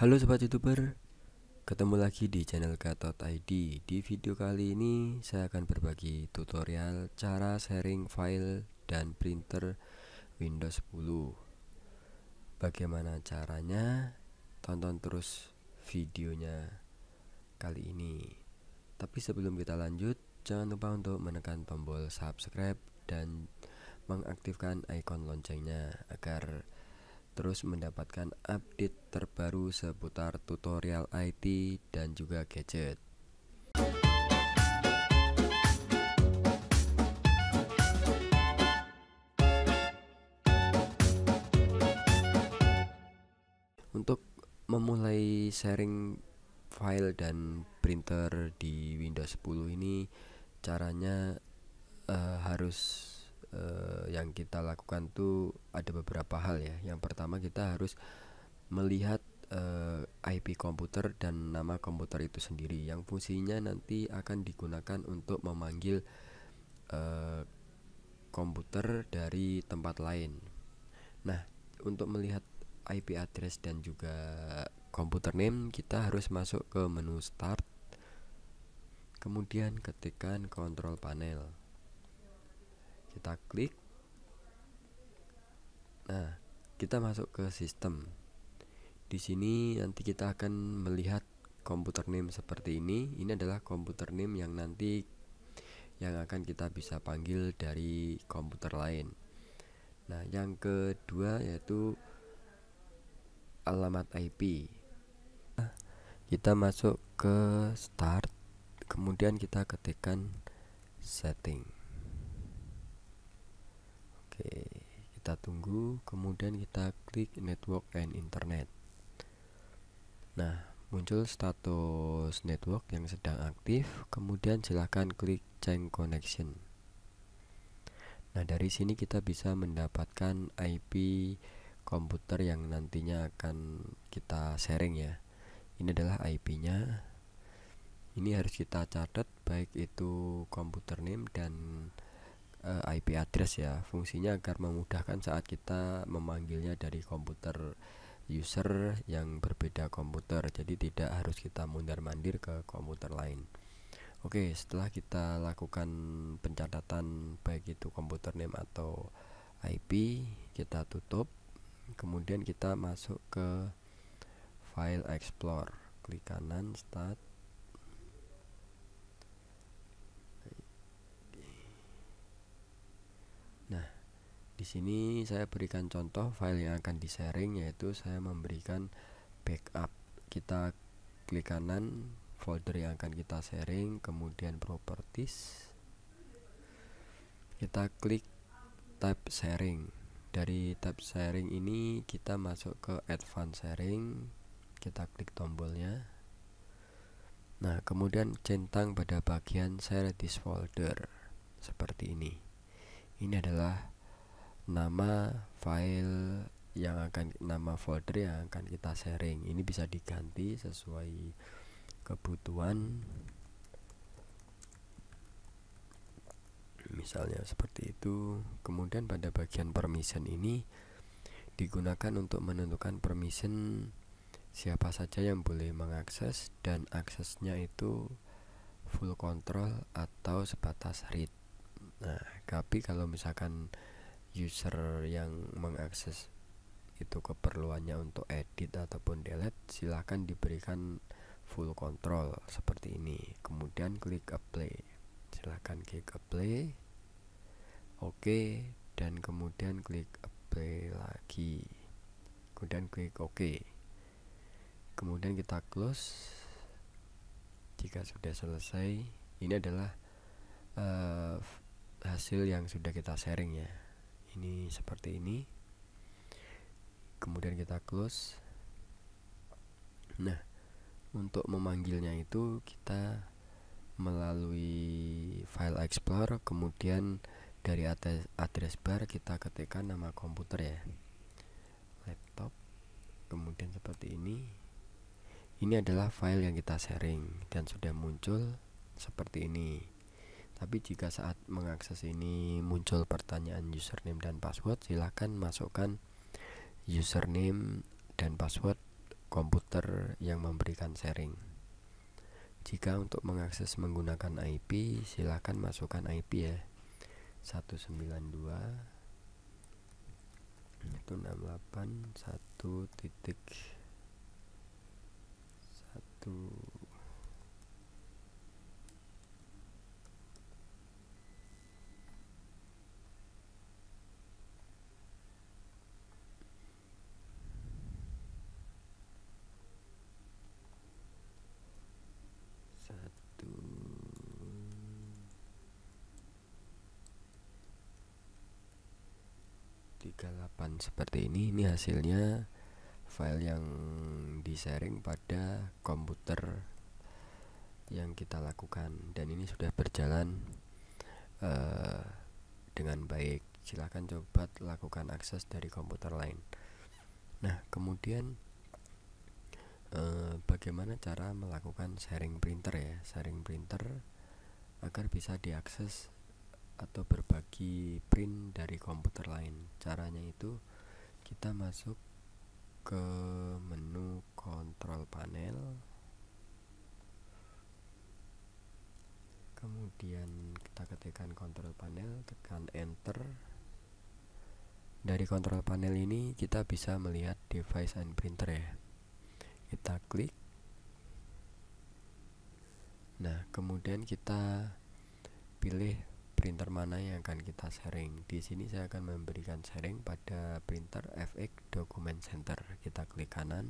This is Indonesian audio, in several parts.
Halo sobat youtuber, ketemu lagi di channel Gatot ID. Di video kali ini saya akan berbagi tutorial cara sharing file dan printer Windows 10. Bagaimana caranya? Tonton terus videonya kali ini. Tapi sebelum kita lanjut, jangan lupa untuk menekan tombol subscribe dan mengaktifkan ikon loncengnya agar terus mendapatkan update terbaru seputar tutorial IT dan juga gadget. Untuk memulai sharing file dan printer di Windows 10 ini caranya uh, harus eh, yang kita lakukan tuh ada beberapa hal ya. Yang pertama kita harus melihat eh, IP komputer dan nama komputer itu sendiri yang fungsinya nanti akan digunakan untuk memanggil eh, komputer dari tempat lain. Nah, untuk melihat IP address dan juga komputer name kita harus masuk ke menu start kemudian ketikkan Control panel kita klik nah kita masuk ke sistem di sini nanti kita akan melihat komputer name seperti ini ini adalah komputer name yang nanti yang akan kita bisa panggil dari komputer lain nah yang kedua yaitu alamat IP kita masuk ke start kemudian kita ketikkan setting Oke, kita tunggu, kemudian kita klik network and internet. Nah, muncul status network yang sedang aktif, kemudian silahkan klik change connection. Nah, dari sini kita bisa mendapatkan IP komputer yang nantinya akan kita sharing ya. Ini adalah IP-nya. Ini harus kita catat baik itu komputer name dan Eh, IP address ya fungsinya agar memudahkan saat kita memanggilnya dari komputer user yang berbeda komputer jadi tidak harus kita mundar mandir ke komputer lain Oke setelah kita lakukan pencatatan baik itu komputer name atau IP kita tutup kemudian kita masuk ke file explore klik kanan start Di sini saya berikan contoh file yang akan di-sharing yaitu saya memberikan backup. Kita klik kanan folder yang akan kita sharing, kemudian properties. Kita klik tab sharing. Dari tab sharing ini kita masuk ke advanced sharing. Kita klik tombolnya. Nah, kemudian centang pada bagian share this folder seperti ini. Ini adalah nama file yang akan nama folder yang akan kita sharing ini bisa diganti sesuai kebutuhan misalnya seperti itu kemudian pada bagian permission ini digunakan untuk menentukan permission siapa saja yang boleh mengakses dan aksesnya itu full control atau sebatas read nah tapi kalau misalkan user yang mengakses itu keperluannya untuk edit ataupun delete silahkan diberikan full control seperti ini kemudian klik apply silahkan klik apply oke okay, dan kemudian klik apply lagi kemudian klik Oke. kemudian kita close jika sudah selesai ini adalah uh, hasil yang sudah kita sharing ya ini seperti ini kemudian kita close nah untuk memanggilnya itu kita melalui file explorer kemudian dari address, address bar kita ketikkan nama komputer ya laptop kemudian seperti ini ini adalah file yang kita sharing dan sudah muncul seperti ini tapi jika saat mengakses ini muncul pertanyaan username dan password, silahkan masukkan username dan password komputer yang memberikan sharing. Jika untuk mengakses menggunakan IP, silahkan masukkan IP ya. 192 itu 1 titik 1 38 seperti ini ini hasilnya file yang di sharing pada komputer yang kita lakukan dan ini sudah berjalan uh, dengan baik silahkan coba lakukan akses dari komputer lain nah kemudian uh, bagaimana cara melakukan sharing printer ya sharing printer agar bisa diakses atau berbagi print dari komputer lain. Caranya itu kita masuk ke menu kontrol panel. Kemudian kita ketikkan kontrol panel, tekan enter. Dari kontrol panel ini kita bisa melihat device and printer ya. Kita klik. Nah, kemudian kita pilih printer mana yang akan kita sharing. Di sini saya akan memberikan sharing pada printer FX Document Center. Kita klik kanan.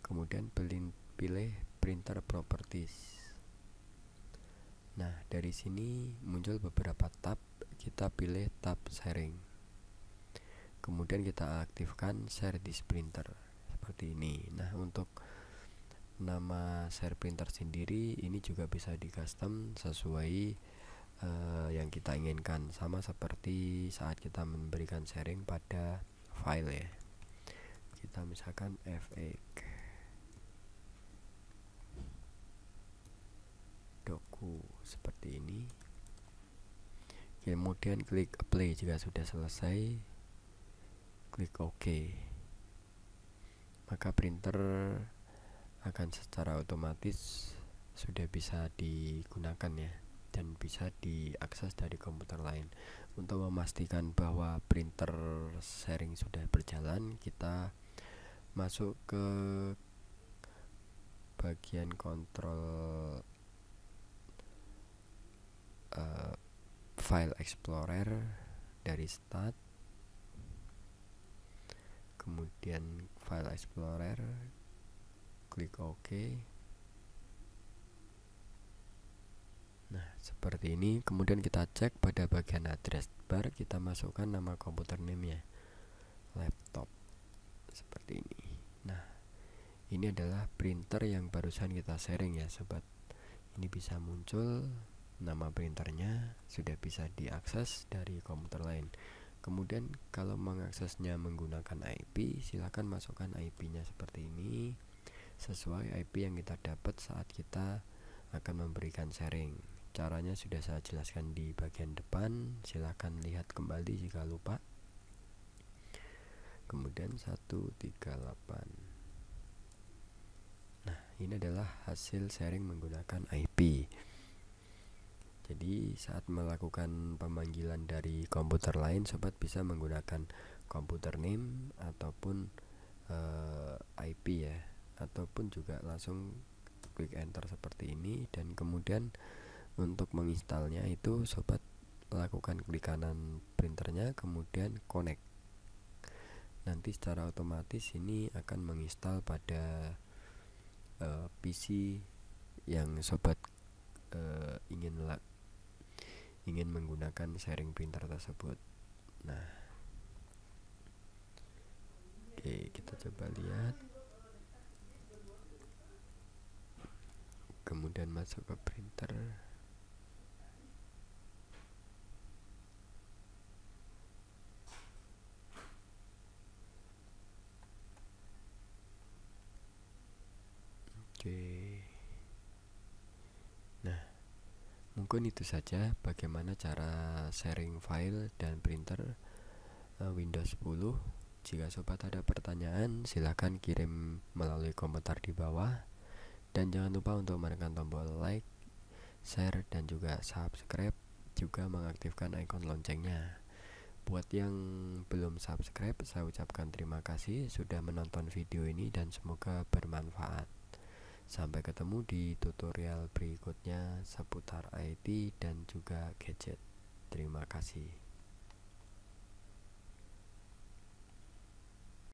Kemudian pilih pilih printer properties. Nah, dari sini muncul beberapa tab. Kita pilih tab sharing. Kemudian kita aktifkan share this printer seperti ini. Nah, untuk nama share printer sendiri ini juga bisa di custom sesuai uh, yang kita inginkan sama seperti saat kita memberikan sharing pada file ya kita misalkan f doku seperti ini kemudian klik play jika sudah selesai klik OK maka printer akan secara otomatis sudah bisa digunakan ya dan bisa diakses dari komputer lain. Untuk memastikan bahwa printer sharing sudah berjalan, kita masuk ke bagian kontrol uh, file explorer dari start kemudian file explorer klik OK Nah, seperti ini. Kemudian kita cek pada bagian address bar, kita masukkan nama komputer name ya. Laptop. Seperti ini. Nah, ini adalah printer yang barusan kita sharing ya, sobat. Ini bisa muncul nama printernya sudah bisa diakses dari komputer lain. Kemudian kalau mengaksesnya menggunakan IP, silahkan masukkan IP-nya seperti ini sesuai IP yang kita dapat saat kita akan memberikan sharing caranya sudah saya jelaskan di bagian depan silahkan lihat kembali jika lupa kemudian 138 nah ini adalah hasil sharing menggunakan IP jadi saat melakukan pemanggilan dari komputer lain sobat bisa menggunakan komputer name ataupun uh, eh, IP ya ataupun juga langsung klik enter seperti ini dan kemudian untuk menginstalnya itu sobat lakukan klik kanan printernya kemudian connect nanti secara otomatis ini akan menginstal pada uh, eh, PC yang sobat uh, ingin lak ingin menggunakan sharing printer tersebut nah oke kita coba lihat kemudian masuk ke printer Mungkin itu saja bagaimana cara sharing file dan printer eh, Windows 10. Jika sobat ada pertanyaan, silahkan kirim melalui komentar di bawah. Dan jangan lupa untuk menekan tombol like, share, dan juga subscribe. Juga mengaktifkan ikon loncengnya. Buat yang belum subscribe, saya ucapkan terima kasih sudah menonton video ini dan semoga bermanfaat. Sampai ketemu di tutorial berikutnya seputar IT dan juga gadget. Terima kasih.